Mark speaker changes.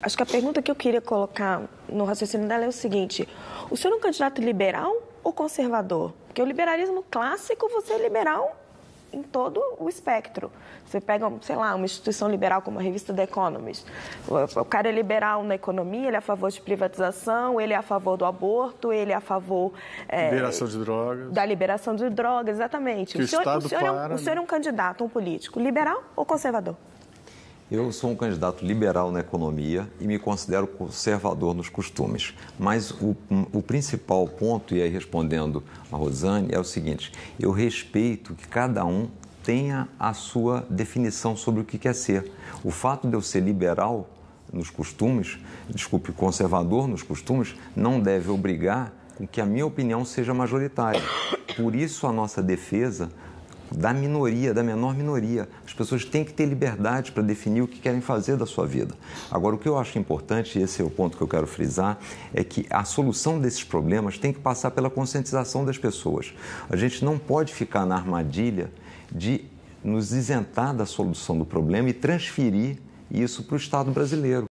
Speaker 1: Acho que a pergunta que eu queria colocar no raciocínio dela é o seguinte: o senhor é um candidato liberal ou conservador? Porque o liberalismo clássico, você é liberal em todo o espectro. Você pega, sei lá, uma instituição liberal como a revista The Economist. O cara é liberal na economia, ele é a favor de privatização, ele é a favor do aborto, ele é a favor... É, liberação
Speaker 2: de drogas. Da
Speaker 1: liberação de drogas, exatamente. Que o, senhor, o, senhor para... é um, o senhor é né? um candidato, um político, liberal ou conservador?
Speaker 2: Eu sou um candidato liberal na economia e me considero conservador nos costumes. Mas o, o, principal ponto, e aí respondendo a Rosane, é o seguinte: eu respeito que cada um tenha a sua definição sobre o que quer ser. O fato de eu ser liberal nos costumes, desculpe, conservador nos costumes, não deve obrigar com que a minha opinião seja majoritária. Por isso, a nossa defesa da minoria, da menor minoria. As pessoas têm que ter liberdade para definir o que querem fazer da sua vida. Agora, o que eu acho importante, e esse é o ponto que eu quero frisar, é que a solução desses problemas tem que passar pela conscientização das pessoas. A gente não pode ficar na armadilha de nos isentar da solução do problema e transferir isso para o Estado brasileiro.